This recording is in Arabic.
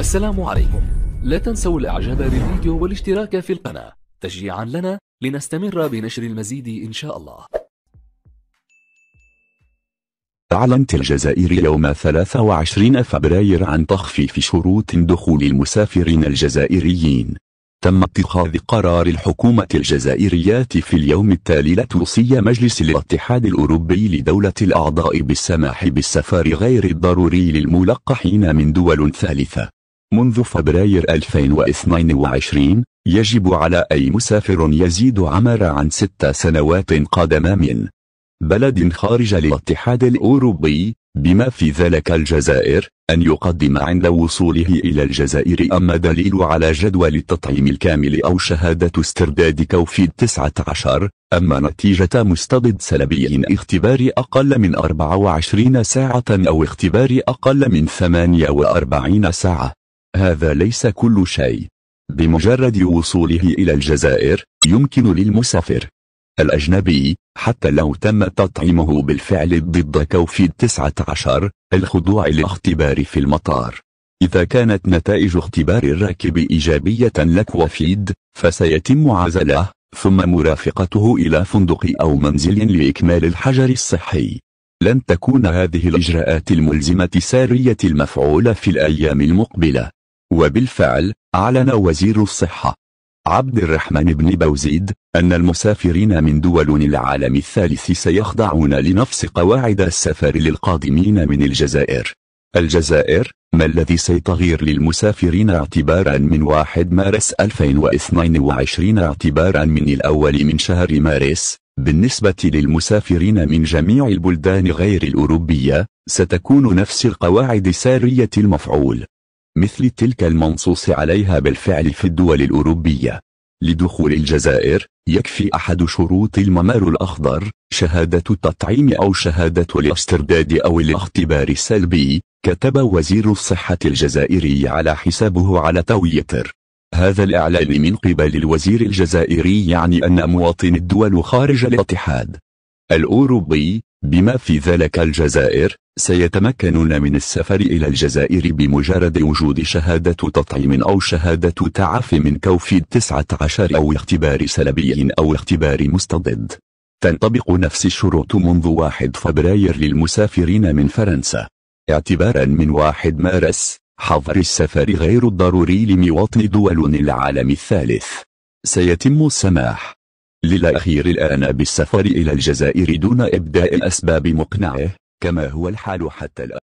السلام عليكم لا تنسوا الاعجاب بالفيديو والاشتراك في القناة تشجيعا لنا لنستمر بنشر المزيد إن شاء الله أعلنت الجزائر يوم 23 فبراير عن تخفيف شروط دخول المسافرين الجزائريين تم اتخاذ قرار الحكومة الجزائرية في اليوم التالي لتوصي مجلس الاتحاد الأوروبي لدولة الأعضاء بالسماح بالسفر غير الضروري للملقحين من دول ثالثة منذ فبراير 2022 يجب على أي مسافر يزيد عمر عن ست سنوات قادمة من بلد خارج الاتحاد الأوروبي بما في ذلك الجزائر أن يقدم عند وصوله إلى الجزائر أما دليل على جدول التطعيم الكامل أو شهادة استرداد كوفيد 19 أما نتيجة مستبد سلبي اختبار أقل من 24 ساعة أو اختبار أقل من 48 ساعة هذا ليس كل شيء بمجرد وصوله إلى الجزائر يمكن للمسافر الأجنبي حتى لو تم تطعيمه بالفعل ضد كوفيد 19 الخضوع لاختبار في المطار إذا كانت نتائج اختبار الراكب إيجابية لكوفيد فسيتم عزله ثم مرافقته إلى فندق أو منزل لإكمال الحجر الصحي لن تكون هذه الإجراءات الملزمة سارية المفعول في الأيام المقبلة وبالفعل أعلن وزير الصحة عبد الرحمن بن بوزيد أن المسافرين من دول العالم الثالث سيخضعون لنفس قواعد السفر للقادمين من الجزائر الجزائر ما الذي سيتغير للمسافرين اعتبارا من 1 مارس 2022 اعتبارا من الأول من شهر مارس بالنسبة للمسافرين من جميع البلدان غير الأوروبية ستكون نفس القواعد سارية المفعول مثل تلك المنصوص عليها بالفعل في الدول الأوروبية لدخول الجزائر يكفي أحد شروط الممر الأخضر شهادة التطعيم أو شهادة الاسترداد أو الاختبار السلبي كتب وزير الصحة الجزائري على حسابه على تويتر هذا الإعلان من قبل الوزير الجزائري يعني أن مواطن الدول خارج الاتحاد الأوروبي بما في ذلك الجزائر سيتمكنون من السفر إلى الجزائر بمجرد وجود شهادة تطعيم أو شهادة تعافي من كوفيد 19 أو اختبار سلبي أو اختبار مستضد تنطبق نفس الشروط منذ 1 فبراير للمسافرين من فرنسا اعتبارا من 1 مارس حظر السفر غير الضروري لمواطن دول العالم الثالث سيتم السماح للأخير الآن بالسفر إلى الجزائر دون إبداء أسباب مقنعة كما هو الحال حتى الآن